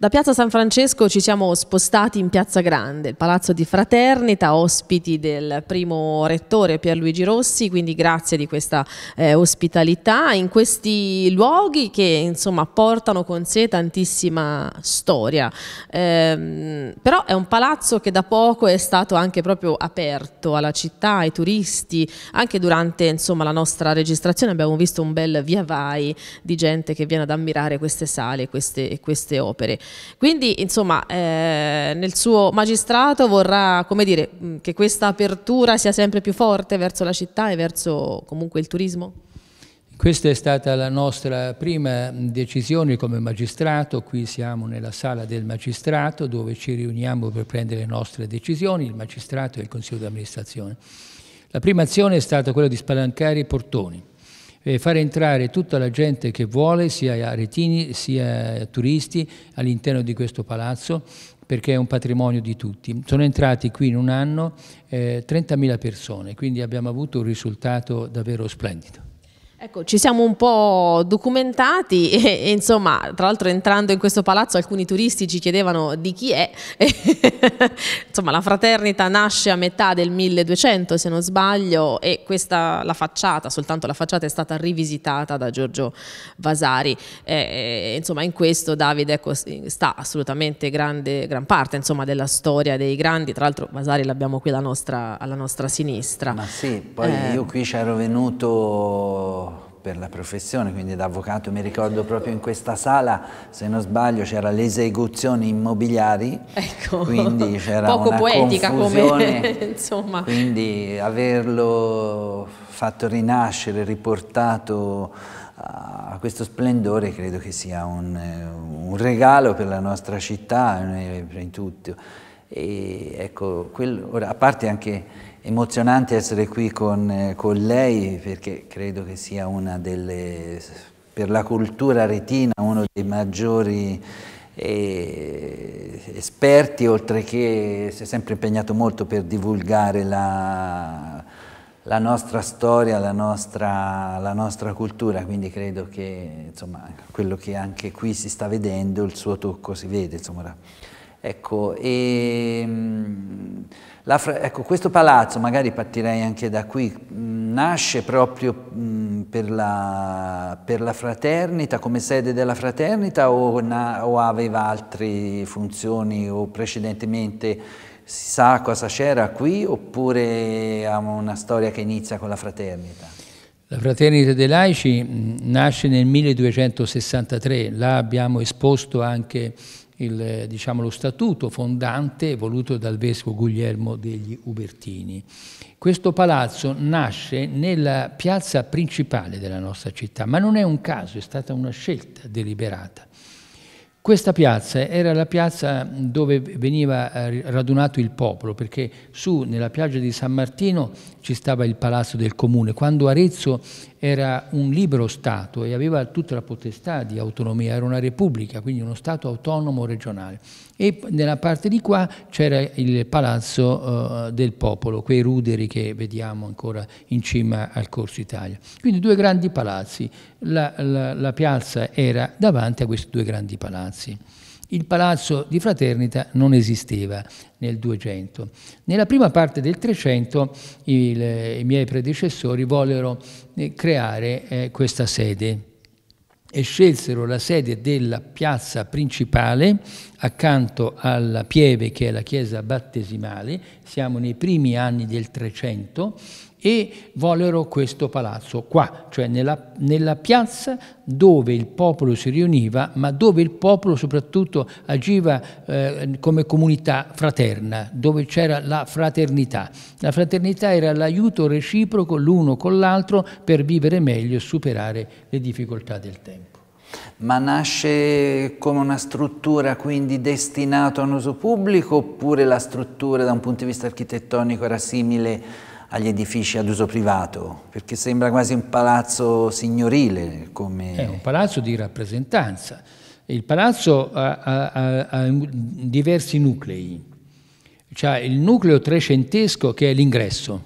Da Piazza San Francesco ci siamo spostati in Piazza Grande, il Palazzo di Fraternita, ospiti del primo rettore Pierluigi Rossi, quindi grazie di questa eh, ospitalità in questi luoghi che insomma portano con sé tantissima storia. Ehm, però è un palazzo che da poco è stato anche proprio aperto alla città, ai turisti, anche durante insomma, la nostra registrazione abbiamo visto un bel via vai di gente che viene ad ammirare queste sale e queste, queste opere. Quindi, insomma, eh, nel suo magistrato vorrà, come dire, mm, che questa apertura sia sempre più forte verso la città e verso comunque il turismo? Questa è stata la nostra prima decisione come magistrato, qui siamo nella sala del magistrato dove ci riuniamo per prendere le nostre decisioni, il magistrato e il consiglio di amministrazione. La prima azione è stata quella di spalancare i portoni, eh, fare entrare tutta la gente che vuole, sia retini sia turisti, all'interno di questo palazzo perché è un patrimonio di tutti. Sono entrati qui in un anno eh, 30.000 persone, quindi abbiamo avuto un risultato davvero splendido. Ecco, ci siamo un po' documentati e, e insomma, tra l'altro entrando in questo palazzo alcuni turisti ci chiedevano di chi è. insomma, la fraternita nasce a metà del 1200, se non sbaglio, e questa, la facciata, soltanto la facciata è stata rivisitata da Giorgio Vasari. E, eh, eh, insomma, in questo Davide ecco, sta assolutamente grande, gran parte insomma, della storia dei grandi. Tra l'altro Vasari l'abbiamo qui alla nostra, alla nostra sinistra. Ma sì, poi eh, io qui c'ero venuto per la professione, quindi da avvocato mi ricordo proprio in questa sala, se non sbaglio, c'era le esecuzioni immobiliari, ecco. quindi c'era Poco poetica confusione. come insomma. Quindi averlo fatto rinascere, riportato a questo splendore credo che sia un, un regalo per la nostra città, eh, in tutto. E ecco, quello, ora, a parte anche emozionante essere qui con, eh, con, lei perché credo che sia una delle, per la cultura retina, uno dei maggiori eh, esperti, oltre che si è sempre impegnato molto per divulgare la, la nostra storia, la nostra, la nostra, cultura, quindi credo che insomma, quello che anche qui si sta vedendo, il suo tocco si vede. Insomma, Ecco, e, ehm, la, ecco, questo palazzo, magari partirei anche da qui, mm, nasce proprio mm, per la, per la fraternita, come sede della fraternita o, na, o aveva altre funzioni o precedentemente si sa cosa c'era qui oppure ha una storia che inizia con la fraternita? La Fraternita dei Laici mm, nasce nel 1263, là abbiamo esposto anche il, diciamo, lo statuto fondante voluto dal vescovo Guglielmo degli Ubertini. Questo palazzo nasce nella piazza principale della nostra città, ma non è un caso, è stata una scelta deliberata. Questa piazza era la piazza dove veniva eh, radunato il popolo, perché su nella piaggia di San Martino ci stava il palazzo del comune, quando Arezzo era un libero Stato e aveva tutta la potestà di autonomia, era una repubblica, quindi uno Stato autonomo regionale. E nella parte di qua c'era il palazzo eh, del popolo, quei ruderi che vediamo ancora in cima al Corso Italia. Quindi due grandi palazzi, la, la, la piazza era davanti a questi due grandi palazzi. Il palazzo di Fraternita non esisteva nel 200. Nella prima parte del 300 il, i miei predecessori vollero eh, creare eh, questa sede e scelsero la sede della piazza principale accanto alla pieve che è la chiesa battesimale, siamo nei primi anni del 300 e vollero questo palazzo qua, cioè nella, nella, piazza dove il popolo si riuniva, ma dove il popolo soprattutto agiva eh, come comunità fraterna, dove c'era la fraternità. La fraternità era l'aiuto reciproco l'uno con l'altro per vivere meglio e superare le difficoltà del tempo. Ma nasce come una struttura quindi destinata a un uso pubblico oppure la struttura da un punto di vista architettonico era simile agli edifici ad uso privato, perché sembra quasi un palazzo signorile. Come... È un palazzo di rappresentanza. Il palazzo ha, ha, ha diversi nuclei. C'è il nucleo trecentesco che è l'ingresso.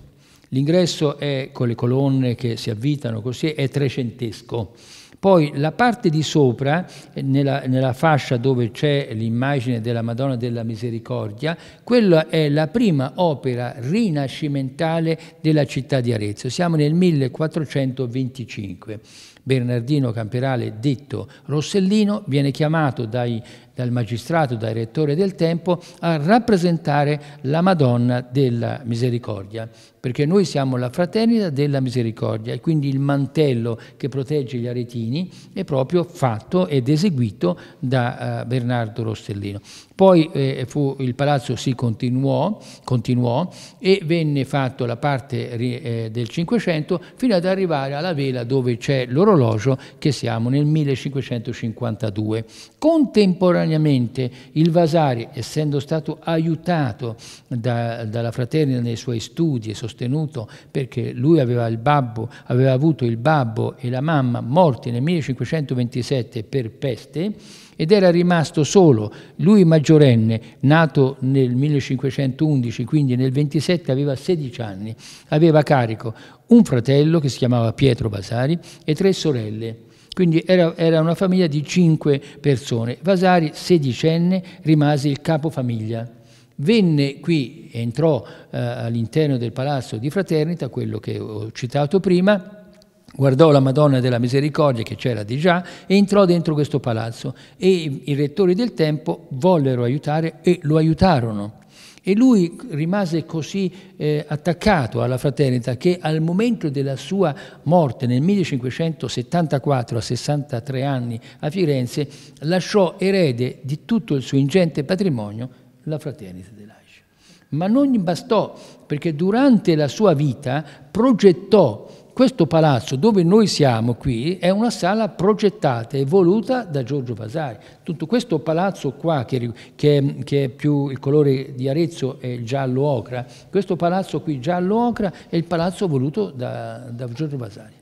L'ingresso è con le colonne che si avvitano così, è trecentesco poi la parte di sopra, eh, nella, nella fascia dove c'è l'immagine della Madonna della Misericordia, quella è la prima opera rinascimentale della città di Arezzo. Siamo nel 1425. Bernardino Camperale, detto Rossellino, viene chiamato dai, dal magistrato, dal rettore del tempo, a rappresentare la Madonna della Misericordia, perché noi siamo la fraternita della misericordia e quindi il mantello che protegge gli aretini è proprio fatto ed eseguito da eh, Bernardo Rostellino. Poi eh, fu, il palazzo si continuò, continuò, e venne fatto la parte eh, del Cinquecento fino ad arrivare alla vela dove c'è l'orologio che siamo nel 1552. Contemporaneamente Contemporaneamente il Vasari, essendo stato aiutato da, dalla fraternita nei suoi studi e sostenuto perché lui aveva, babbo, aveva avuto il babbo e la mamma morti nel 1527 per peste, ed era rimasto solo. Lui maggiorenne, nato nel 1511, quindi nel 27, aveva 16 anni, aveva carico un fratello che si chiamava Pietro Vasari e tre sorelle. Quindi era, era, una famiglia di cinque persone. Vasari, sedicenne, rimase il capofamiglia. Venne qui, entrò eh, all'interno del palazzo di Fraternita, quello che ho citato prima, guardò la Madonna della Misericordia che c'era di già e entrò dentro questo palazzo e i rettori del tempo vollero aiutare e lo aiutarono e lui rimase così eh, attaccato alla fraternita che al momento della sua morte nel 1574 a 63 anni a Firenze lasciò erede di tutto il suo ingente patrimonio la fraternita dell'Aisce. Ma non gli bastò perché durante la sua vita progettò questo palazzo dove noi siamo qui è una sala progettata e voluta da Giorgio Vasari. Tutto questo palazzo qua, che, che, che è più il colore di Arezzo è giallo ocra, questo palazzo qui giallo ocra è il palazzo voluto da, da Giorgio Vasari.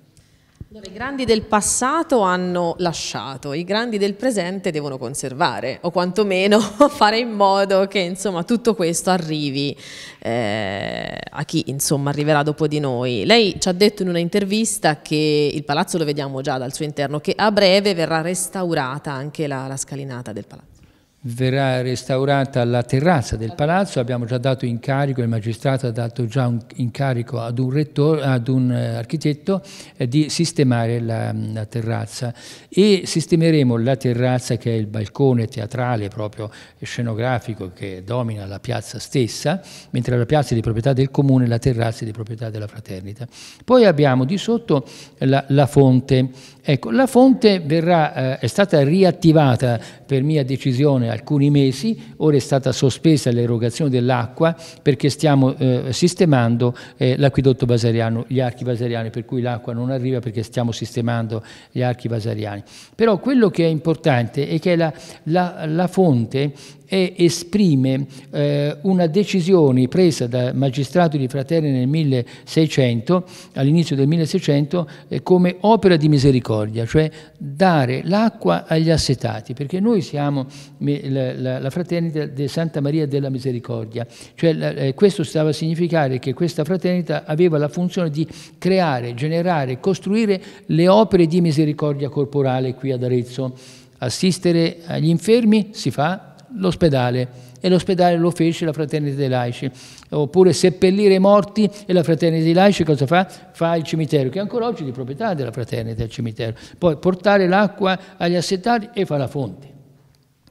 Dove i grandi del passato hanno lasciato, i grandi del presente devono conservare o quantomeno fare in modo che insomma, tutto questo arrivi eh, a chi insomma, arriverà dopo di noi. Lei ci ha detto in una intervista che il palazzo lo vediamo già dal suo interno, che a breve verrà restaurata anche la, la scalinata del palazzo verrà restaurata la terrazza del palazzo, abbiamo già dato incarico, il magistrato ha dato già un incarico ad un, rettore, ad un eh, architetto eh, di sistemare la, la, terrazza e sistemeremo la terrazza che è il balcone teatrale proprio scenografico che domina la piazza stessa, mentre la piazza è di proprietà del comune, la terrazza è di proprietà della fraternita. Poi abbiamo di sotto la, la fonte Ecco, la fonte verrà, eh, è stata riattivata per mia decisione alcuni mesi, ora è stata sospesa l'erogazione dell'acqua perché stiamo eh, sistemando eh, l'acquedotto basariano, gli archi basariani, per cui l'acqua non arriva perché stiamo sistemando gli archi basariani. Però quello che è importante è che la, la, la fonte e esprime eh, una decisione presa da magistrato di Fratelli nel 1600, all'inizio del 1600, eh, come opera di misericordia, cioè dare l'acqua agli assetati, perché noi siamo la, la, la fraternita di Santa Maria della Misericordia, cioè eh, questo stava a significare che questa fraternita aveva la funzione di creare, generare, costruire le opere di misericordia corporale qui ad Arezzo. Assistere agli infermi si fa l'ospedale e l'ospedale lo fece la fraternità dei laici. Oppure seppellire i morti e la fraternità dei laici cosa fa? Fa il cimitero, che ancora oggi è di proprietà della fraternità del cimitero. Poi portare l'acqua agli assetati e fa la fonte.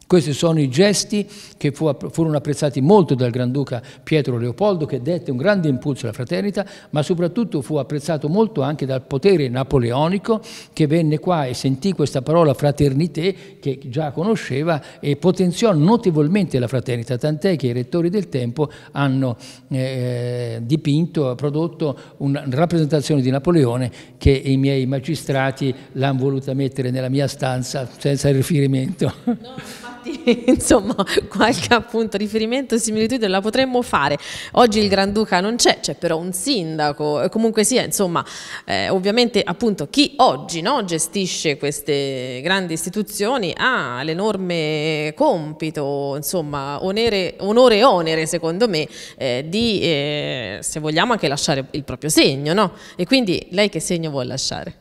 Questi sono i gesti che furono apprezzati molto dal Granduca Pietro Leopoldo, che dette un grande impulso alla fraternita, ma soprattutto fu apprezzato molto anche dal potere napoleonico, che venne qua e sentì questa parola fraternité, che già conosceva, e potenziò notevolmente la fraternità, tant'è che i rettori del tempo hanno eh, eh, dipinto, prodotto una rappresentazione di Napoleone che i miei magistrati l'hanno voluta mettere nella mia stanza senza riferimento. No, infatti, insomma, qualche appunto riferimento e similitudine la potremmo fare. Oggi il Granduca non c'è, c'è però un sindaco, comunque sia, insomma, eh, ovviamente appunto chi oggi no, gestisce queste grandi istituzioni ha l'enorme compito, insomma, onere, onore e onere secondo me, eh, di, eh, se vogliamo, anche lasciare il proprio segno, no? E quindi lei che segno vuole lasciare?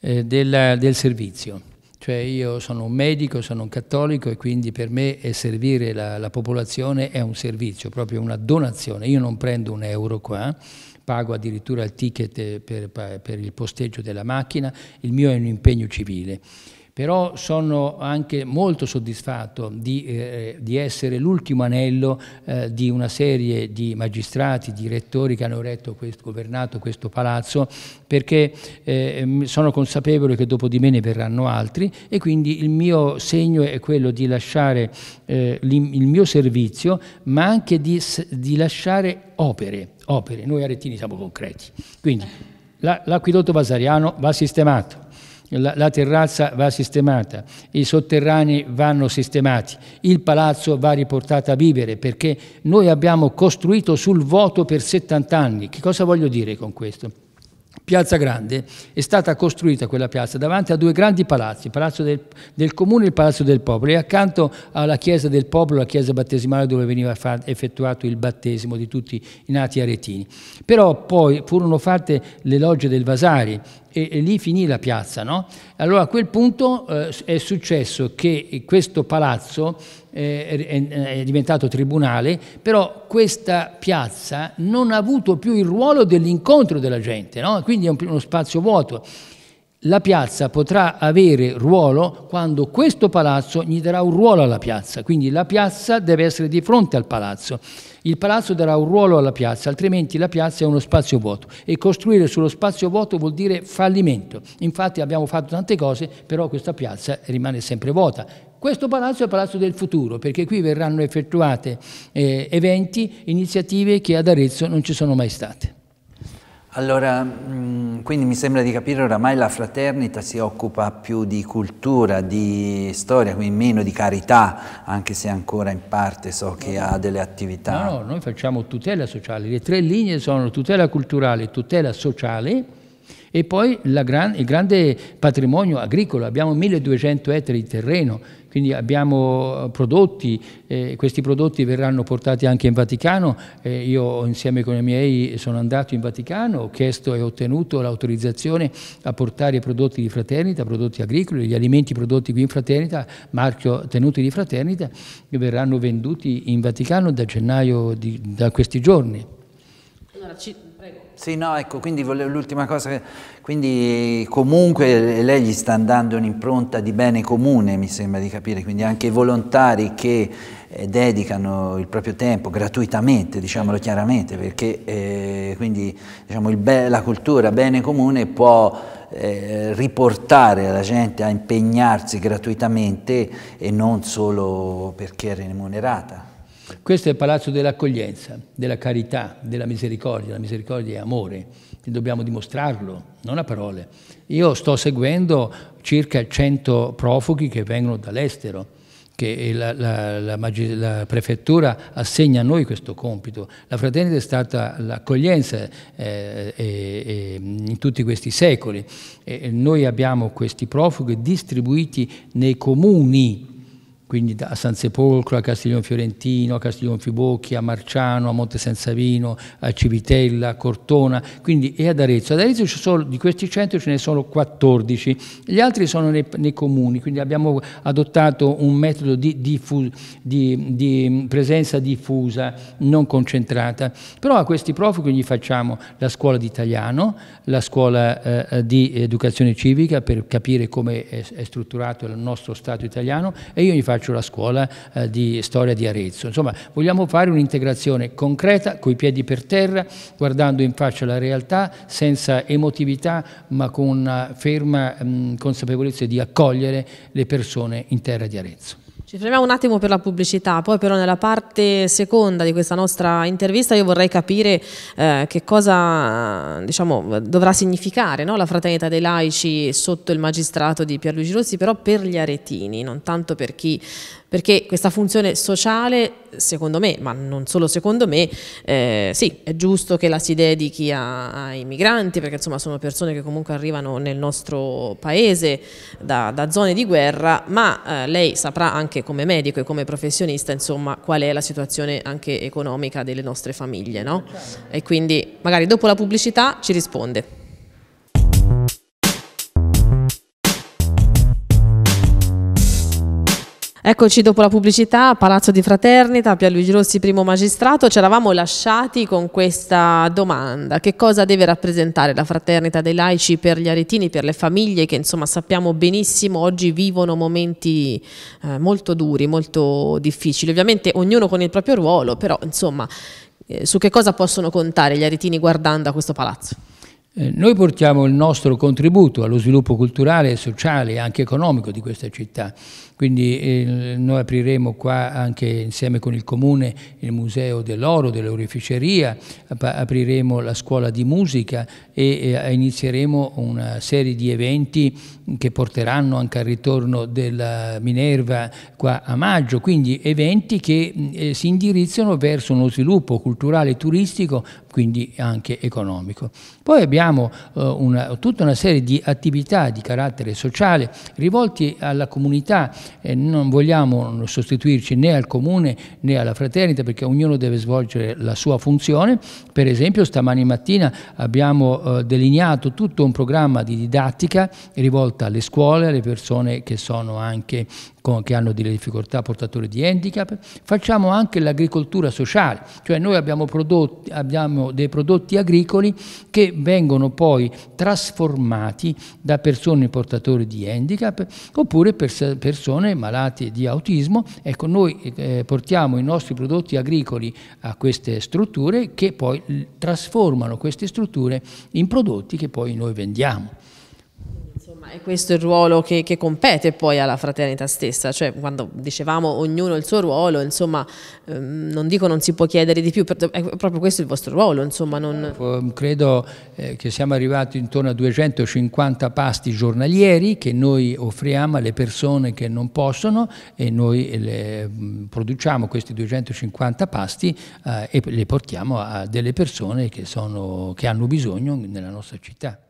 Eh, del, del servizio. Cioè io sono un medico, sono un cattolico e quindi per me servire la, la popolazione è un servizio, proprio una donazione. Io non prendo un euro qua, pago addirittura il ticket per, per, il posteggio della macchina, il mio è un impegno civile però sono anche molto soddisfatto di, eh, eh, di essere l'ultimo anello eh, di una serie di magistrati, di rettori che hanno questo, governato questo palazzo, perché eh, sono consapevole che dopo di me ne verranno altri e quindi il mio segno è quello di lasciare eh, il mio servizio, ma anche di, di lasciare opere, opere. Noi arettini siamo concreti, quindi l'acquidotto basariano va sistemato la, la terrazza va sistemata, i sotterranei vanno sistemati, il palazzo va riportato a vivere perché noi abbiamo costruito sul vuoto per 70 anni. Che cosa voglio dire con questo? Piazza Grande è stata costruita quella piazza davanti a due grandi palazzi, il Palazzo del, del Comune e il Palazzo del Popolo, e accanto alla Chiesa del Popolo, la chiesa battesimale dove veniva effettuato il battesimo di tutti i nati aretini. Però poi furono fatte le logge del Vasari, e, e lì finì la piazza. No? Allora a quel punto eh, è successo che questo palazzo eh, è, è, diventato tribunale, però questa piazza non ha avuto più il ruolo dell'incontro della gente, no? quindi è un, uno spazio vuoto la piazza potrà avere ruolo quando questo palazzo gli darà un ruolo alla piazza, quindi la piazza deve essere di fronte al palazzo, il palazzo darà un ruolo alla piazza, altrimenti la piazza è uno spazio vuoto e costruire sullo spazio vuoto vuol dire fallimento, infatti abbiamo fatto tante cose, però questa piazza rimane sempre vuota. Questo palazzo è il palazzo del futuro, perché qui verranno effettuate eh, eventi, iniziative che ad Arezzo non ci sono mai state. Allora, mm, quindi mi sembra di capire oramai la fraternita si occupa più di cultura, di storia, quindi meno di carità, anche se ancora in parte so che ha delle attività. No, no, noi facciamo tutela sociale. Le tre linee sono tutela culturale, tutela sociale e poi gran, il grande patrimonio agricolo, abbiamo 1200 ettari di terreno, quindi abbiamo eh, prodotti, eh, questi prodotti verranno portati anche in Vaticano, eh, io insieme con i miei sono andato in Vaticano, ho chiesto e ottenuto l'autorizzazione a portare i prodotti di fraternita, prodotti agricoli, gli alimenti prodotti qui in fraternita, marchio tenuti di fraternita, che verranno venduti in Vaticano da gennaio di, da questi giorni. Allora, ci sì, no, ecco, quindi l'ultima cosa, che, quindi comunque lei gli sta dando un'impronta di bene comune, mi sembra di capire, quindi anche i volontari che eh, dedicano il proprio tempo gratuitamente, diciamolo chiaramente, perché eh, quindi diciamo, la cultura bene comune può eh, riportare la gente a impegnarsi gratuitamente e non solo perché è remunerata. Questo è il palazzo dell'accoglienza, della carità, della misericordia. La misericordia è amore e dobbiamo dimostrarlo, non a parole. Io sto seguendo circa 100 profughi che vengono dall'estero che la, la, la, la, prefettura assegna a noi questo compito. La fraternità è stata l'accoglienza eh, eh, in tutti questi secoli. E noi abbiamo questi profughi distribuiti nei comuni quindi a San Sepolcro a Castiglione Fiorentino, a Castiglione Fibocchi, a Marciano, a Monte San Savino, a Civitella, a Cortona, quindi e ad Arezzo. Ad Arezzo sono, di questi 100 ce ne sono 14, gli altri sono nei, nei comuni, quindi abbiamo adottato un metodo di, diffu, di, di, presenza diffusa, non concentrata. Però a questi profughi gli facciamo la scuola di italiano, la scuola eh, eh di educazione civica per capire come è, è strutturato il nostro Stato italiano e io gli faccio faccio la scuola eh, di storia di Arezzo. Insomma, vogliamo fare un'integrazione concreta, coi piedi per terra, guardando in faccia la realtà, senza emotività, ma con una ferma mh, consapevolezza di accogliere le persone in terra di Arezzo. Ci fermiamo un attimo per la pubblicità, poi però nella parte seconda di questa nostra intervista io vorrei capire eh, che cosa diciamo, dovrà significare no? la fraternità dei laici sotto il magistrato di Pierluigi Rossi, però per gli aretini, non tanto per chi perché questa funzione sociale, secondo me, ma non solo secondo me, eh, sì, è giusto che la si dedichi ai migranti, perché insomma sono persone che comunque arrivano nel nostro paese da, da zone di guerra, ma eh, lei saprà anche come medico e come professionista, insomma, qual è la situazione anche economica delle nostre famiglie, no? E quindi magari dopo la pubblicità ci risponde. Eccoci dopo la pubblicità, Palazzo di Fraternita, Pierluigi Rossi, primo magistrato. Ci eravamo lasciati con questa domanda. Che cosa deve rappresentare la Fraternita dei laici per gli aretini, per le famiglie che insomma sappiamo benissimo oggi vivono momenti eh, molto duri, molto difficili. Ovviamente ognuno con il proprio ruolo, però insomma eh, su che cosa possono contare gli aretini guardando a questo palazzo? Eh, noi portiamo il nostro contributo allo sviluppo culturale, sociale e anche economico di questa città quindi eh, noi apriremo qua anche insieme con il Comune il Museo dell'Oro, dell'Oreficeria, apriremo la scuola di musica e eh, inizieremo una serie di eventi che porteranno anche al ritorno della Minerva qua a maggio, quindi eventi che eh, si indirizzano verso uno sviluppo culturale e turistico, quindi anche economico. Poi abbiamo eh, una, tutta una serie di attività di carattere sociale rivolte alla comunità non vogliamo sostituirci né al comune né alla fraternita perché ognuno deve svolgere la sua funzione. Per esempio stamani mattina abbiamo eh, delineato tutto un programma di didattica rivolta alle scuole, alle persone che sono anche con, che hanno delle difficoltà portatori di handicap, facciamo anche l'agricoltura sociale, cioè noi abbiamo, prodotti, abbiamo dei prodotti agricoli che vengono poi trasformati da persone portatori di handicap oppure per persone malate di autismo. Ecco, noi eh, portiamo i nostri prodotti agricoli a queste strutture che poi trasformano queste strutture in prodotti che poi noi vendiamo. Ma è questo il ruolo che, che, compete poi alla fraternità stessa, cioè quando dicevamo ognuno il suo ruolo, insomma ehm, non dico non si può chiedere di più, è proprio questo il vostro ruolo. Insomma, non... Ehm, credo eh, che siamo arrivati intorno a 250 pasti giornalieri che noi offriamo alle persone che non possono e noi le, mm, produciamo questi 250 pasti eh, e li portiamo a delle persone che, sono, che hanno bisogno nella nostra città.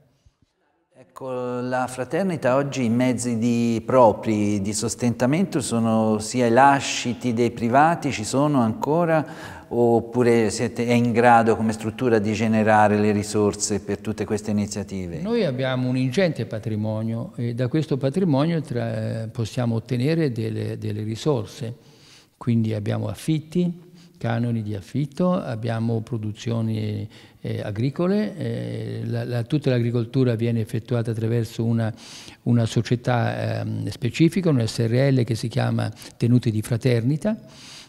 Con ecco, la fraternita oggi i mezzi di propri di sostentamento sono sia i lasciti dei privati, ci sono ancora, oppure siete, è in grado come struttura di generare le risorse per tutte queste iniziative? Noi abbiamo un ingente patrimonio e da questo patrimonio tra, possiamo ottenere delle, delle risorse, quindi abbiamo affitti, canoni di affitto, abbiamo produzioni eh, agricole, eh, la, la, tutta l'agricoltura viene effettuata attraverso una, una società eh, specifica, un SRL che si chiama Tenute di Fraternita,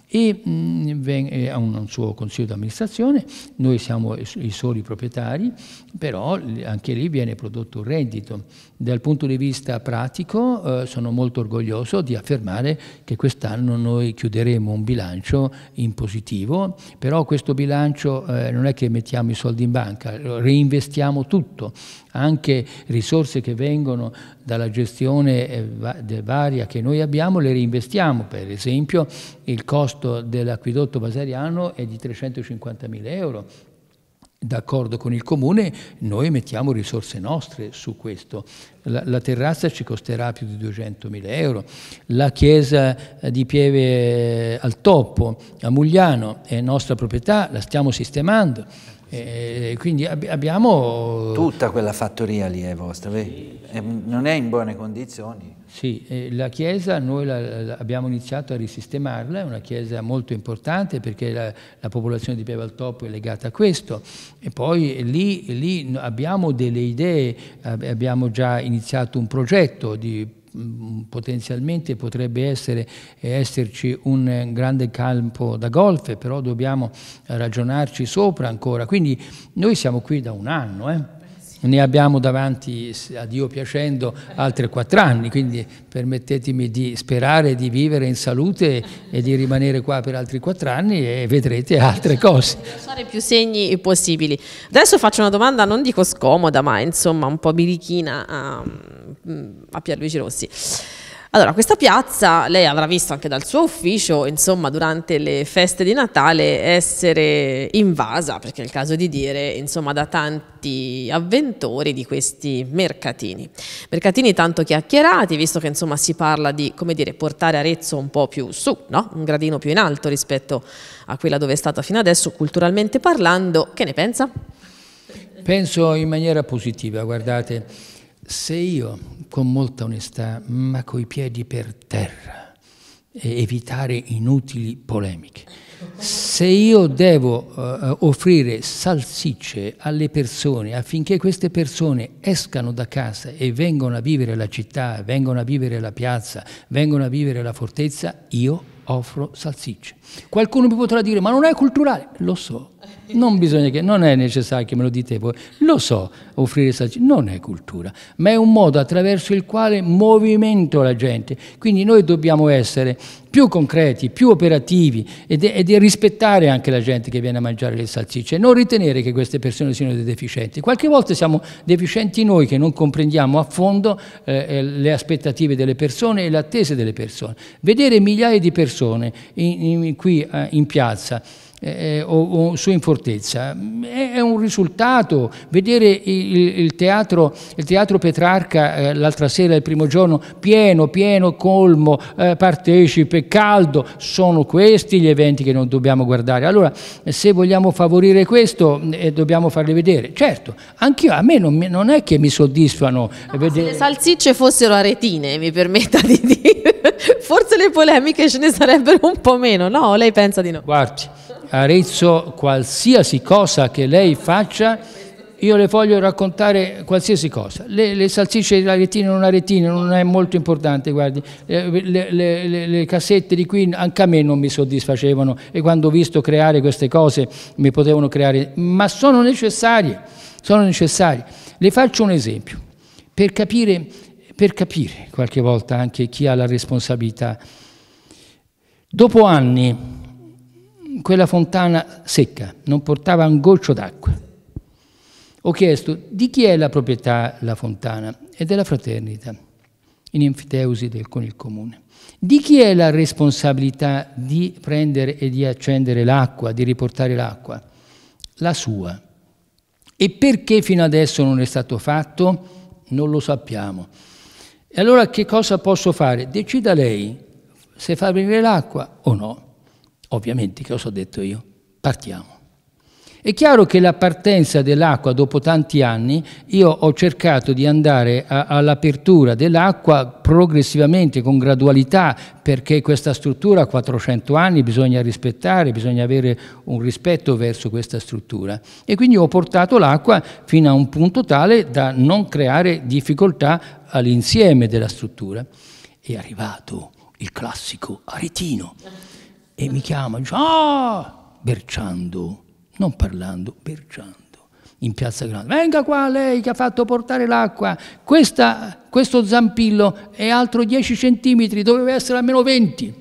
e mm, eh, ha un, suo consiglio di amministrazione, noi siamo i soli proprietari, però anche lì viene prodotto un reddito. Dal punto di vista pratico eh, sono molto orgoglioso di affermare che quest'anno noi chiuderemo un bilancio in positivo, però questo bilancio eh, non è che mettiamo i soldi in banca, reinvestiamo tutto, anche risorse che vengono dalla gestione eh, varia che noi abbiamo le reinvestiamo, per esempio il costo dell'acquedotto basariano è di 350 mila euro, d'accordo con il comune, noi mettiamo risorse nostre su questo la, la, terrazza ci costerà più di 200.000 euro, la chiesa eh, di Pieve eh, al Toppo, a Mugliano, è nostra proprietà, la stiamo sistemando. E eh, quindi abbiamo... Tutta quella fattoria lì è vostra, sì. non è in buone condizioni. Sì, la chiesa noi la, la abbiamo iniziato a risistemarla, è una chiesa molto importante perché la, la popolazione di Pievaltoppo è legata a questo e poi lì, lì abbiamo delle idee, abbiamo già iniziato iniziato un progetto di mm, potenzialmente potrebbe essere, eh, esserci un eh, grande campo da golf, però dobbiamo ragionarci sopra ancora. Quindi noi siamo qui da un anno, eh? ne abbiamo davanti, a Dio piacendo, altri quattro anni, quindi permettetemi di sperare di vivere in salute e di rimanere qua per altri quattro anni e vedrete altre cose. Fare più segni possibili. Adesso faccio una domanda, non dico scomoda, ma insomma un po' birichina a, mm, a Pierluigi Rossi. Allora, questa piazza, lei avrà visto anche dal suo ufficio, insomma, durante le feste di Natale essere invasa, perché è il caso di dire, insomma, da tanti avventori di questi mercatini. Mercatini tanto chiacchierati, visto che, insomma, si parla di, come dire, portare Arezzo un po' più su, no? Un gradino più in alto rispetto a quella dove è stata fino adesso, culturalmente parlando. Che ne pensa? Penso in maniera positiva, guardate se io con molta onestà, ma coi piedi per terra, e evitare inutili polemiche, se io devo uh, offrire salsicce alle persone affinché queste persone escano da casa e vengano a vivere la città, vengano a vivere la piazza, vengano a vivere la fortezza, io offro salsicce. Qualcuno mi potrà dire, ma non è culturale. Lo so, non, che, non è necessario che me lo dite voi. Lo so, offrire sacrifici non è cultura, ma è un modo attraverso il quale movimento la gente. Quindi noi dobbiamo essere più concreti, più operativi ed, ed rispettare anche la gente che viene a mangiare le salsicce, non ritenere che queste persone siano dei deficienti. Qualche volta siamo deficienti noi che non comprendiamo a fondo eh, eh le aspettative delle persone e le attese delle persone. Vedere migliaia di persone in, in qui eh, in piazza. Eh, eh, o, o, su Infortezza. È, è, un risultato, vedere il, il, teatro, il teatro, Petrarca eh, l'altra sera, il primo giorno, pieno, pieno, colmo, eh, partecipe, caldo, sono questi gli eventi che non dobbiamo guardare. Allora, se vogliamo favorire questo, eh, dobbiamo farli vedere. Certo, anch'io, a me non, non, è che mi soddisfano eh, no, vedere... Se le salsicce fossero aretine, mi permetta di dire, forse le polemiche ce ne sarebbero un po' meno, no? Lei pensa di no? Guardi. Arezzo qualsiasi cosa che lei faccia, io le voglio raccontare qualsiasi cosa. Le, le salsicce aretine non aretine non è molto importante, guardi. Le, le, le, cassette di qui anche a me non mi soddisfacevano e quando ho visto creare queste cose mi potevano creare, ma sono necessarie, sono necessarie. Le faccio un esempio per capire, per capire qualche volta anche chi ha la responsabilità. Dopo anni quella fontana secca, non portava un goccio d'acqua. Ho chiesto di chi è la proprietà la fontana? È della fraternita, in enfiteusi del, con il comune. Di chi è la responsabilità di prendere e di accendere l'acqua, di riportare l'acqua? La sua. E perché fino adesso non è stato fatto? Non lo sappiamo. E allora che cosa posso fare? Decida lei se far venire l'acqua o no. Ovviamente, che cosa ho detto io? Partiamo. È chiaro che la partenza dell'acqua dopo tanti anni, io ho cercato di andare all'apertura dell'acqua progressivamente, con gradualità, perché questa struttura ha 400 anni, bisogna rispettare, bisogna avere un rispetto verso questa struttura. E quindi ho portato l'acqua fino a un punto tale da non creare difficoltà all'insieme della struttura. È arrivato il classico aretino e mi chiama, dice, ah, Berciando, non parlando, Berciando in Piazza Grande. Venga qua lei che ha fatto portare l'acqua, questo zampillo è altro 10 centimetri, doveva essere almeno 20.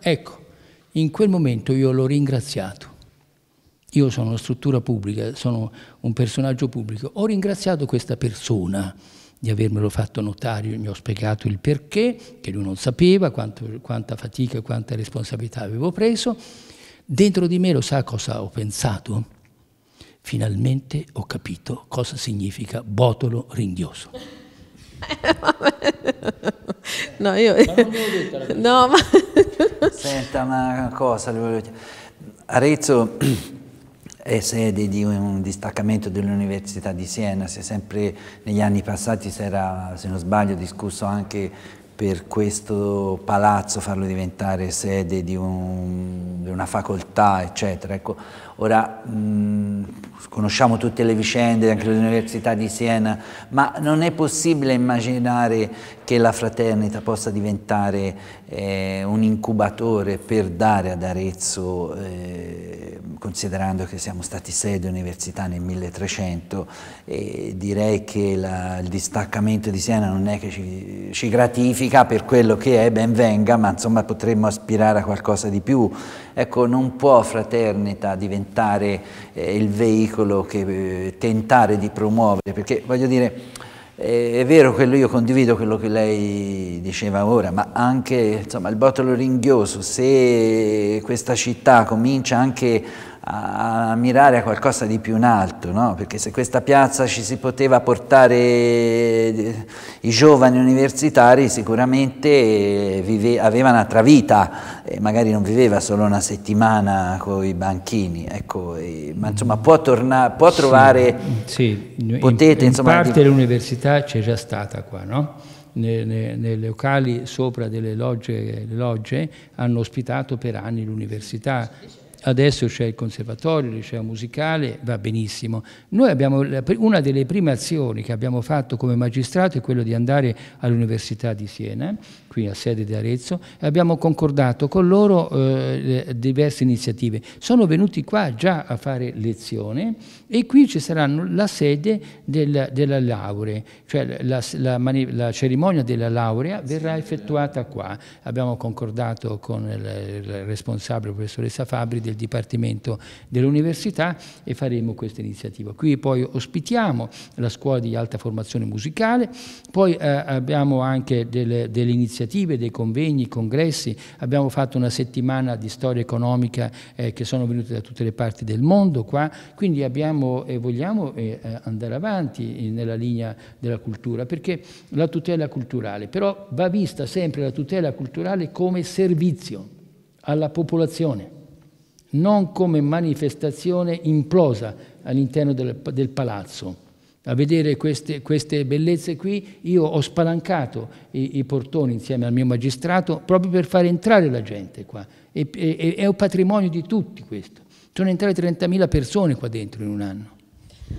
Ecco, in quel momento io l'ho ringraziato. Io sono una struttura pubblica, sono un personaggio pubblico. Ho ringraziato questa persona di avermelo fatto notare, gli ho spiegato il perché, che lui non sapeva, quanto, quanta fatica e quanta responsabilità avevo preso. Dentro di me lo sa cosa ho pensato? Finalmente ho capito cosa significa botolo ringhioso. no, io... No, ma... Senta una cosa, Arezzo è sede di un distaccamento dell'Università di Siena, si sempre, negli anni passati si era, se non sbaglio, discusso anche per questo palazzo farlo diventare sede di, un, di una facoltà, eccetera. Ecco, ora mh, mm, conosciamo tutte le vicende anche dell'Università di Siena, ma non è possibile immaginare che la fraternita possa diventare eh, un incubatore per dare ad Arezzo, eh, considerando che siamo stati sede università nel 1300, e direi che la, il distaccamento di Siena non è che ci, ci gratifica, musica per quello che è ben venga, ma insomma potremmo aspirare a qualcosa di più. Ecco, non può Fraternita diventare eh, il veicolo che eh, tentare di promuovere, perché voglio dire, eh, è vero quello, io condivido quello che lei diceva ora, ma anche insomma, il botolo ringhioso, se questa città comincia anche a, a mirare a qualcosa di più in alto, no? perché se questa piazza ci si poteva portare eh, i giovani universitari sicuramente eh, vive, avevano un'altra vita, e eh, magari non viveva solo una settimana con i banchini, ecco, e, ma insomma può, tornare, può trovare... Sì, sì. Potete, in, insomma, in parte di... l'università c'è già stata qua, no? Nei, locali sopra delle logge, logge, hanno ospitato per anni l'università adesso c'è il conservatorio, il liceo musicale, va benissimo. Noi abbiamo, una delle prime azioni che abbiamo fatto come magistrato è quella di andare all'Università di Siena qui a sede di Arezzo e abbiamo concordato con loro eh, diverse iniziative. Sono venuti qua già a fare lezione e qui ci saranno la sede del, della laurea, cioè la, la, la, cerimonia della laurea verrà effettuata qua. Abbiamo concordato con il, il responsabile, professoressa Fabri, del Dipartimento dell'Università e faremo questa iniziativa. Qui poi ospitiamo la scuola di alta formazione musicale, poi eh, abbiamo anche delle, delle iniziative iniziative, dei convegni, congressi, abbiamo fatto una settimana di storia economica eh, che sono venute da tutte le parti del mondo qua, quindi abbiamo e vogliamo eh, eh andare avanti eh, nella linea della cultura, perché la tutela culturale, però va vista sempre la tutela culturale come servizio alla popolazione, non come manifestazione implosa all'interno del, del palazzo a vedere queste, queste, bellezze qui, io ho spalancato i, i, portoni insieme al mio magistrato proprio per far entrare la gente qua. E, e, è un patrimonio di tutti questo. Sono entrate 30.000 persone qua dentro in un anno.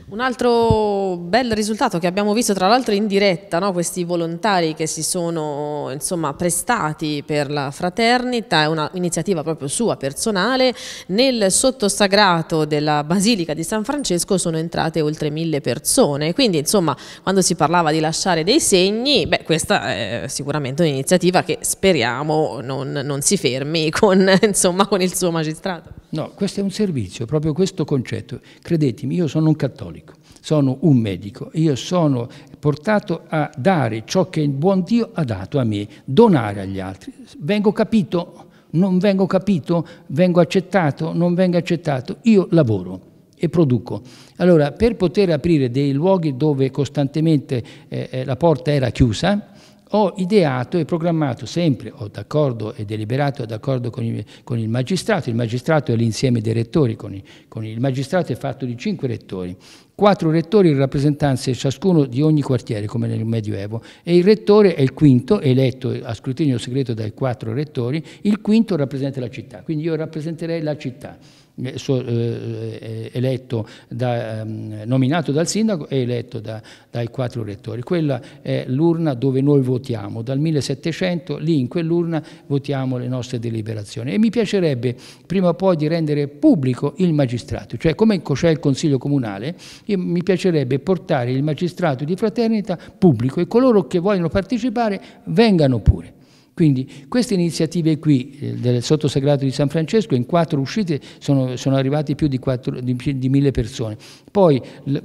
Un altro bel risultato che abbiamo visto tra l'altro in diretta, no? questi volontari che si sono insomma, prestati per la fraternita, è un'iniziativa proprio sua, personale, nel sottosagrato della Basilica di San Francesco sono entrate oltre mille persone, quindi insomma quando si parlava di lasciare dei segni, beh, questa è sicuramente un'iniziativa che speriamo non, non si fermi con, insomma, con il suo magistrato. No, questo è un servizio, proprio questo concetto. Credetemi, io sono un cattolico, sono un medico, io sono portato a dare ciò che il buon Dio ha dato a me, donare agli altri. Vengo capito? Non vengo capito? Vengo accettato? Non vengo accettato? Io lavoro e produco. Allora, per poter aprire dei luoghi dove costantemente eh, eh la porta era chiusa, ho ideato e programmato sempre, ho d'accordo e deliberato d'accordo con, con, il magistrato, il magistrato è l'insieme dei rettori, con il, con il magistrato è fatto di cinque rettori, quattro rettori in rappresentanza ciascuno di ogni quartiere, come nel Medioevo, e il rettore è il quinto, eletto a scrutinio segreto dai quattro rettori, il quinto rappresenta la città, quindi io rappresenterei la città. Eh, eh, eh, eletto da, ehm, nominato dal sindaco e eletto da, dai quattro rettori. Quella è l'urna dove noi votiamo, dal 1700 lì in quell'urna votiamo le nostre deliberazioni e mi piacerebbe prima o poi di rendere pubblico il magistrato, cioè come c'è il Consiglio Comunale, mi piacerebbe portare il magistrato di Fraternita pubblico e coloro che vogliono partecipare vengano pure. Quindi queste iniziative qui eh, del sottosegretario di San Francesco in quattro uscite sono, sono arrivate più di, 4, di, di, mille persone. Poi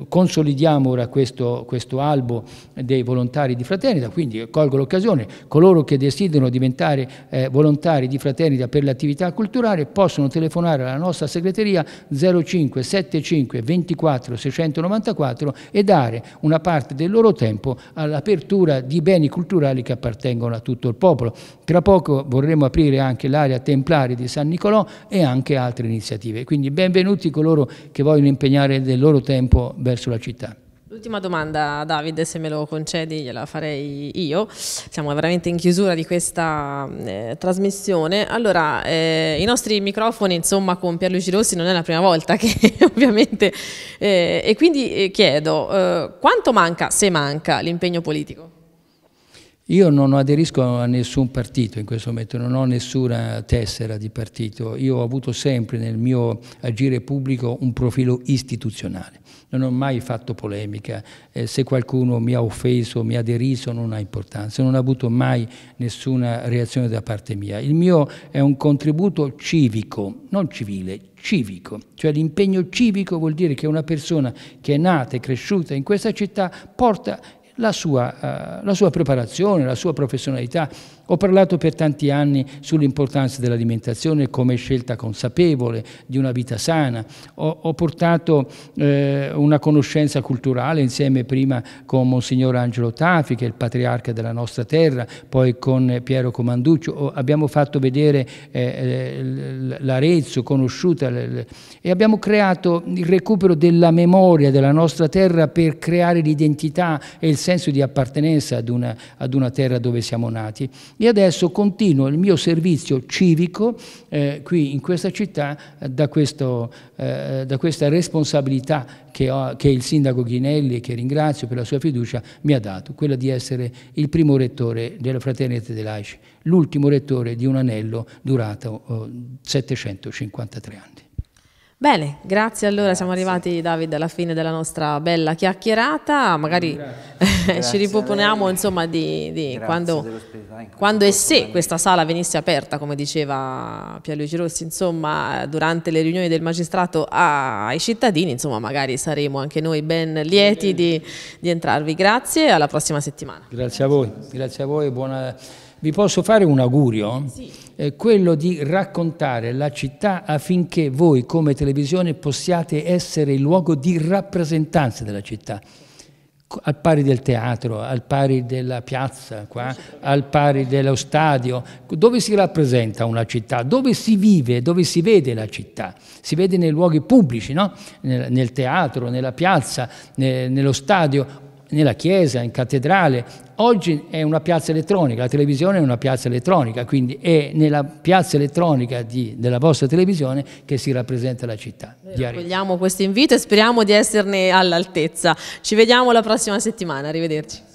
consolidiamo ora questo, questo albo dei volontari di Fraternita, quindi colgo l'occasione, coloro che desiderano diventare eh, volontari di Fraternita per l'attività culturale possono telefonare alla nostra segreteria 0575 24 694 e dare una parte del loro tempo all'apertura di beni culturali che appartengono a tutto il popolo tra poco vorremmo aprire anche l'area templare di San Nicolò e anche altre iniziative. Quindi benvenuti coloro che vogliono impegnare del loro tempo verso la città. L'ultima domanda, Davide, se me lo concedi, gliela farei io. Siamo veramente in chiusura di questa eh, trasmissione. Allora, eh, i nostri microfoni, insomma, con Pierluigi Rossi non è la prima volta che ovviamente... Eh, e quindi eh, chiedo, eh, quanto manca, se manca, l'impegno politico? Io non aderisco a nessun partito in questo momento, non ho nessuna tessera di partito, io ho avuto sempre nel mio agire pubblico un profilo istituzionale, non ho mai fatto polemica, eh, se qualcuno mi ha offeso, mi ha deriso non ha importanza, non ho avuto mai nessuna reazione da parte mia. Il mio è un contributo civico, non civile, civico, cioè l'impegno civico vuol dire che una persona che è nata e cresciuta in questa città porta la sua, eh, la sua preparazione, la sua professionalità, ho parlato per tanti anni sull'importanza dell'alimentazione come scelta consapevole di una vita sana. Ho, ho portato eh, una conoscenza culturale insieme prima con Monsignor Angelo Tafi, che è il patriarca della nostra terra, poi con Piero Comanduccio. Abbiamo fatto vedere eh, eh l'Arezzo conosciuta e abbiamo creato il recupero della memoria della nostra terra per creare l'identità e il senso di appartenenza ad una, ad una terra dove siamo nati e adesso continuo il mio servizio civico eh, qui in questa città da, questo, eh, da questa responsabilità che, ho, che, il sindaco Ghinelli, che ringrazio per la sua fiducia, mi ha dato, quella di essere il primo rettore della Fraternità dell'Aici, l'ultimo rettore di un anello durato oh, 753 anni. Bene, grazie allora, grazie. siamo arrivati Davide alla fine della nostra bella chiacchierata, magari mm. grazie. ci riproponiamo insomma di, di quando, quando e se questa sala venisse aperta, come diceva Pierluigi Rossi, insomma durante le riunioni del magistrato ai cittadini, insomma magari saremo anche noi ben lieti di, di entrarvi. Grazie, alla prossima settimana. Grazie a voi, grazie a voi, buona vi posso fare un augurio? Sì. Eh, quello di raccontare la città affinché voi come televisione possiate essere il luogo di rappresentanza della città al pari del teatro, al pari della piazza, qua, al pari dello stadio, dove si rappresenta una città, dove si vive, dove si vede la città, si vede nei luoghi pubblici, no? nel, nel, teatro, nella piazza, ne, nello stadio, nella chiesa, in cattedrale. Oggi è una piazza elettronica, la televisione è una piazza elettronica, quindi è nella piazza elettronica di, della vostra televisione che si rappresenta la città. Accogliamo questo invito e speriamo di esserne all'altezza. Ci vediamo la prossima settimana, arrivederci.